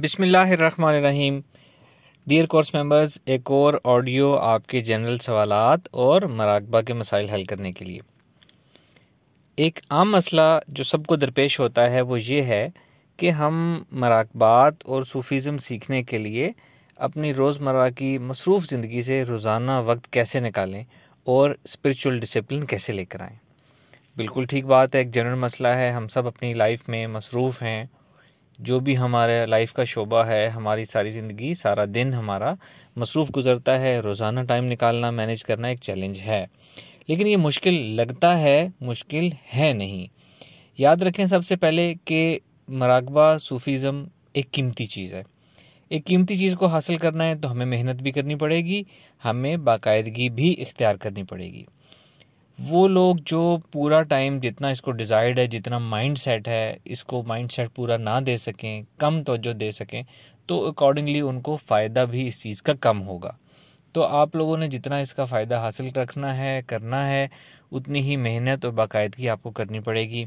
बिसमीम dear course members एक और ऑडियो आपके जनरल सवालात और मराकबा के मसाइल हल करने के लिए एक आम मसला जो सबको दरपेश होता है वो ये है कि हम मराकबात और सूफीज़म सीखने के लिए अपनी रोज़मर्रा की मसरूफ़ ज़िंदगी से रोज़ाना वक्त कैसे निकालें और स्पिरिचुअल डिसिप्लिन कैसे लेकर आएँ बिल्कुल ठीक बात है एक जनरल मसला है हम सब अपनी लाइफ में मसरूफ़ हैं जो भी हमारे लाइफ का शोबा है हमारी सारी ज़िंदगी सारा दिन हमारा मसरूफ़ गुजरता है रोज़ाना टाइम निकालना मैनेज करना एक चैलेंज है लेकिन ये मुश्किल लगता है मुश्किल है नहीं याद रखें सबसे पहले कि मराकबा सूफ़ीज़म एक कीमती चीज़ है एक कीमती चीज़ को हासिल करना है तो हमें मेहनत भी करनी पड़ेगी हमें बाकायदगी भी इख्तियार करनी पड़ेगी वो लोग जो पूरा टाइम जितना इसको डिज़ायर्ड है जितना माइंड सेट है इसको माइंड सेट पूरा ना दे सकें कम तोज्जो दे सकें तो अकॉर्डिंगली उनको फ़ायदा भी इस चीज़ का कम होगा तो आप लोगों ने जितना इसका फ़ायदा हासिल रखना है करना है उतनी ही मेहनत और बाकायदगी आपको करनी पड़ेगी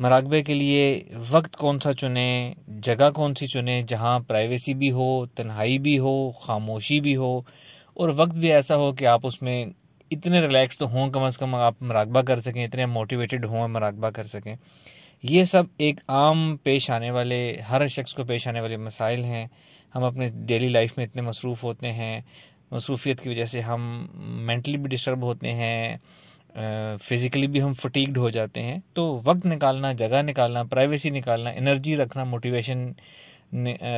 मराकबे के लिए वक्त कौन सा चुने जगह कौन सी चुने जहाँ प्राइवेसी भी हो तन्हाई भी हो खामोशी भी हो और वक्त भी ऐसा हो कि आप उसमें इतने रिलैक्स तो हों कम अज़ कम आप मराकबा कर सकें इतने मोटिवेटेड हों मराकबा कर सकें ये सब एक आम पेश आने वाले हर शख्स को पेश आने वाले मसाइल हैं हम अपने डेली लाइफ में इतने मसरूफ़ होते हैं मसरूफियत की वजह से हम मेंटली भी डिस्टर्ब होते हैं फ़िज़िकली भी हम फटीकड हो जाते हैं तो वक्त निकालना जगह निकालना प्राइवेसी निकालना एनर्जी रखना मोटिवेशन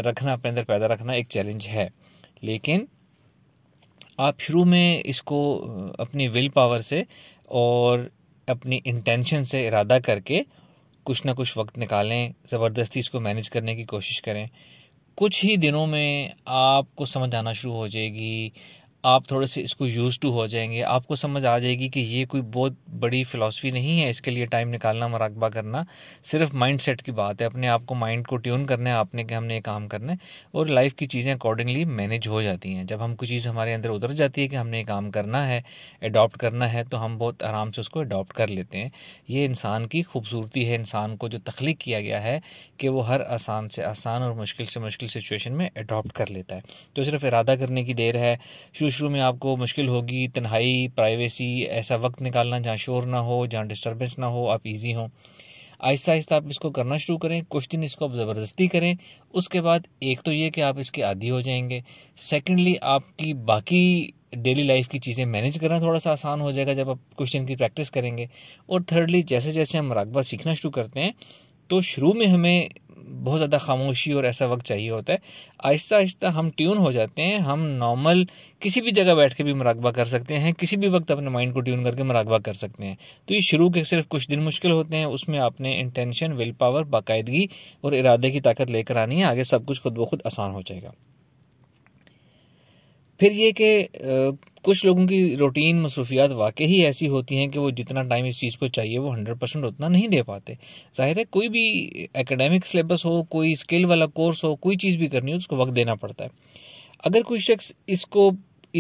रखना अपने अंदर पैदा रखना एक चैलेंज है लेकिन आप शुरू में इसको अपनी विल पावर से और अपनी इंटेंशन से इरादा करके कुछ ना कुछ वक्त निकालें ज़बरदस्ती इसको मैनेज करने की कोशिश करें कुछ ही दिनों में आपको समझ आना शुरू हो जाएगी आप थोड़े से इसको यूज़ टू हो जाएंगे आपको समझ आ जाएगी कि ये कोई बहुत बड़ी फ़िलासफ़ी नहीं है इसके लिए टाइम निकालना मराकबा करना सिर्फ माइंड सेट की बात है अपने आप को माइंड को ट्यून करना है आपने कि हमने ये काम करना है और लाइफ की चीज़ें अकॉर्डिंगली मैनेज हो जाती हैं जब हम कोई चीज़ हमारे अंदर उतर जाती है कि हमने ये काम करना है अडोप्ट करना है तो हम बहुत आराम से उसको अडोप्ट कर लेते हैं ये इंसान की खूबसूरती है इंसान को जो तख्लीक किया गया है कि वो हर आसान से आसान और मुश्किल से मुश्किल सिचुएशन में अडोप्ट कर लेता है तो सिर्फ इरादा करने की देर है शुरू शुरू में आपको मुश्किल होगी तन्हाई प्राइवेसी ऐसा वक्त निकालना जहाँ शोर ना हो जहाँ डिस्टर्बेंस ना हो आप इजी हों आहिस्ता आहिस्ता आप इसको करना शुरू करें कुछ दिन इसको आप ज़बरदस्ती करें उसके बाद एक तो ये कि आप इसके आदि हो जाएंगे सेकेंडली आपकी बाकी डेली लाइफ की चीज़ें मैनेज करना थोड़ा सा आसान हो जाएगा जब आप कुछ दिन की प्रैक्टिस करेंगे और थर्डली जैसे जैसे हम मराकबा सीखना शुरू करते हैं तो शुरू में हमें बहुत ज़्यादा खामोशी और ऐसा वक्त चाहिए होता है आहिस्ता आहिस्ता हम ट्यून हो जाते हैं हम नॉर्मल किसी भी जगह बैठ के भी मराकबा कर सकते हैं किसी भी वक्त अपने माइंड को ट्यून करके मराकबा कर सकते हैं तो ये शुरू के सिर्फ कुछ दिन मुश्किल होते हैं उसमें आपने इंटेंशन विल पावर बाकायदगी और इरादे की ताकत लेकर आनी है आगे सब कुछ खुद ब खुद आसान हो जाएगा फिर ये कि कुछ लोगों की रूटीन मसरूफियात वाकई ही ऐसी होती हैं कि वो जितना टाइम इस चीज़ को चाहिए वो हंड्रेड परसेंट उतना नहीं दे पाते जाहिर है कोई भी एकेडमिक सिलेबस हो कोई स्किल वाला कोर्स हो कोई चीज़ भी करनी हो उसको वक्त देना पड़ता है अगर कोई शख्स इसको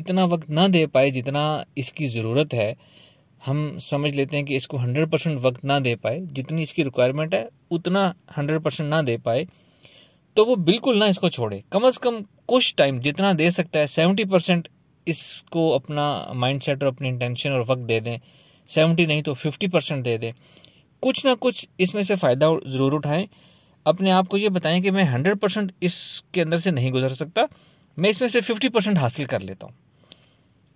इतना वक्त ना दे पाए जितना इसकी ज़रूरत है हम समझ लेते हैं कि इसको हंड्रेड परसेंट वक्त ना दे पाए जितनी इसकी रिक्वायरमेंट है उतना हंड्रेड परसेंट ना दे पाए तो वो बिल्कुल ना इसको छोड़े कम अज़ कम कुछ टाइम जितना दे सकता है सेवेंटी परसेंट इसको अपना माइंड सेट और अपनी इंटेंशन और वक्त दे दें सेवेंटी नहीं तो फिफ्टी परसेंट दे दें कुछ ना कुछ इसमें से फ़ायदा ज़रूर उठाएं अपने आप को ये बताएं कि मैं हंड्रेड परसेंट इसके अंदर से नहीं गुजर सकता मैं इसमें से फिफ्टी परसेंट हासिल कर लेता हूँ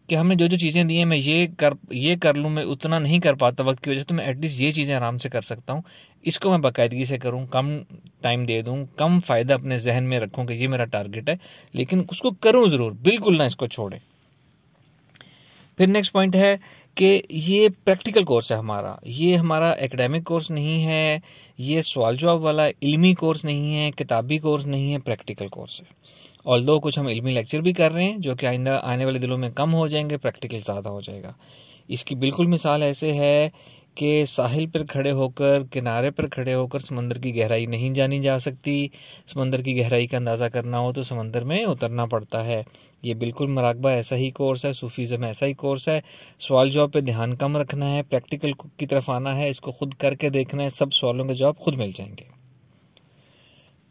कि हमें जो जो चीज़ें दी हैं मैं ये कर ये कर लूँ मैं उतना नहीं कर पाता वक्त की वजह से तो मैं एटलीस्ट ये चीज़ें आराम से कर सकता हूँ इसको मैं बाकायदगी से करूँ कम टाइम दे दूँ कम फ़ायदा अपने जहन में रखूँ कि ये मेरा टारगेट है लेकिन उसको करूँ ज़रूर बिल्कुल ना इसको छोड़ें फिर नेक्स्ट पॉइंट है कि ये प्रैक्टिकल कोर्स है हमारा ये हमारा एकेडमिक कोर्स नहीं है ये सवाल जवाब वाला इल्मी कोर्स नहीं है किताबी कोर्स नहीं है प्रैक्टिकल कोर्स है और दो कुछ हम इलमी लेक्चर भी कर रहे हैं जो कि आइंदा आने वाले दिनों में कम हो जाएंगे प्रैक्टिकल ज़्यादा हो जाएगा इसकी बिल्कुल मिसाल ऐसे है कि साहिल पर खड़े होकर किनारे पर खड़े होकर समंदर की गहराई नहीं जानी जा सकती समंदर की गहराई का अंदाज़ा करना हो तो समंदर में उतरना पड़ता है ये बिल्कुल मराकबा ऐसा ही कोर्स है सूफीज़म ऐसा ही कोर्स है सवाल जवाब पे ध्यान कम रखना है प्रैक्टिकल की तरफ आना है इसको खुद करके देखना है सब सवालों के जवाब खुद मिल जाएंगे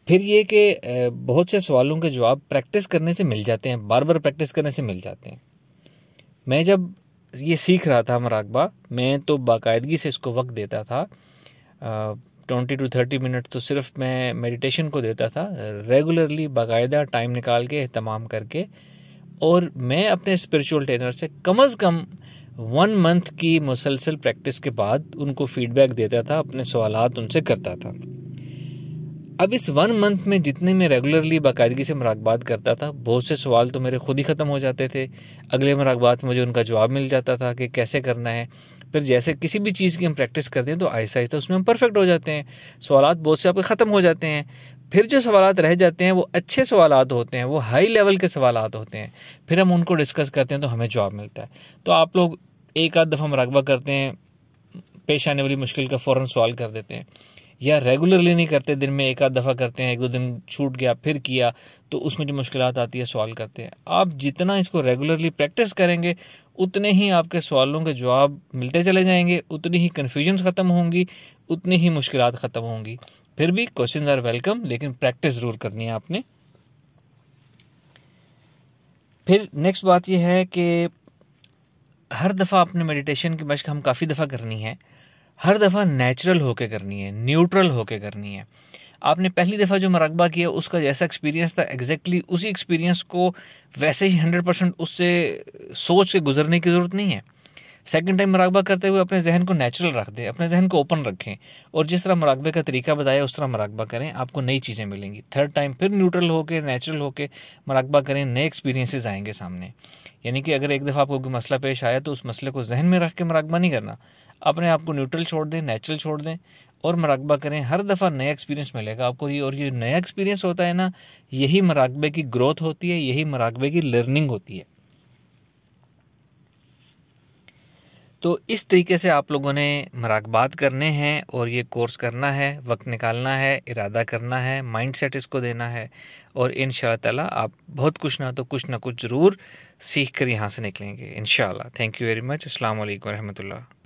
फिर ये कि बहुत से सवालों के जवाब प्रैक्टिस करने से मिल जाते हैं बार बार प्रैक्टिस करने से मिल जाते हैं मैं जब ये सीख रहा था मराकबा मैं तो बाकायदगी से इसको वक्त देता था ट्वेंटी टू थर्टी मिनट तो सिर्फ मैं मेडिटेशन को देता था रेगुलरली बाकायदा टाइम निकाल के अहतमाम करके और मैं अपने स्पिरिचुअल ट्रेनर से कम अज़ कम वन मंथ की मुसलसल प्रैक्टिस के बाद उनको फीडबैक देता था अपने सवाल उनसे करता था अब इस वन मंथ में जितने मैं रेगुलरली बाकायदगी से मुराकबाद करता था बहुत से सवाल तो मेरे खुद ही ख़त्म हो जाते थे अगले में मुझे उनका जवाब मिल जाता था कि कैसे करना है फिर जैसे किसी भी चीज़ की हम प्रैक्टिस करते हैं तो आहिस्ता तो आहिस्ता उसमें हम परफेक्ट हो जाते हैं सवाल बहुत से आपके ख़त्म हो जाते हैं फिर जो सवाल रह जाते हैं वो अच्छे सवाल होते हैं वो हाई लेवल के सवाल होते हैं फिर हम उनको डिस्कस करते हैं तो हमें जवाब मिलता है तो आप लोग एक आध दफ़ा मुराकबा करते हैं पेश आने वाली मुश्किल का फ़ौर सवाल कर देते हैं या रेगुलरली नहीं करते दिन में एक आध दफ़ा करते हैं एक दो दिन छूट गया फिर किया तो उसमें जो मुश्किल आती है सॉल्व करते हैं आप जितना इसको रेगुलरली प्रैक्टिस करेंगे उतने ही आपके सवालों के जवाब मिलते चले जाएंगे उतनी ही कन्फ्यूजन ख़त्म होंगी उतनी ही मुश्किल ख़त्म होंगी फिर भी क्वेश्चन आर वेलकम लेकिन प्रैक्टिस ज़रूर करनी है आपने फिर नेक्स्ट बात यह है कि हर दफ़ा अपने मेडिटेशन की मशक हम काफ़ी दफ़ा करनी है हर दफ़ा नेचुरल होके करनी है न्यूट्रल होके करनी है आपने पहली दफ़ा जो मरकबा किया उसका जैसा एक्सपीरियंस था एग्जैक्टली exactly उसी एक्सपीरियंस को वैसे ही हंड्रेड परसेंट उससे सोच के गुजरने की ज़रूरत नहीं है सेकेंड टाइम मरकबा करते हुए अपने जहन को नेचुरल रख दें अपने जहन को ओपन रखें और जिस तरह मराकबे का तरीका बताया उस तरह मराकबा करें आपको नई चीज़ें मिलेंगी थर्ड टाइम फिर न्यूट्रल होकर नेचुरल होकर मराकबा करें नए एक्सपीरियंसेस आएंगे सामने यानी कि अगर एक दफ़ा आपको कोई मसला पेश आया तो उस मसले को जहन में रख के मरकबा नहीं करना अपने आप को न्यूट्रल छोड़ दें नेचुरल छोड़ दें और मराकबा करें हर दफ़ा नया एक्सपीरियंस मिलेगा आपको ये और ये नया एक्सपीरियंस होता है ना यही मराकबे की ग्रोथ होती है यही मराकबे की लर्निंग होती है तो इस तरीके से आप लोगों ने मराकबात करने हैं और ये कोर्स करना है वक्त निकालना है इरादा करना है माइंड सेट इसको देना है और इन ताला आप बहुत कुछ ना तो कुछ ना कुछ ज़रूर सीख कर यहाँ से निकलेंगे इन थैंक यू वेरी मच अल्लाम वरहमल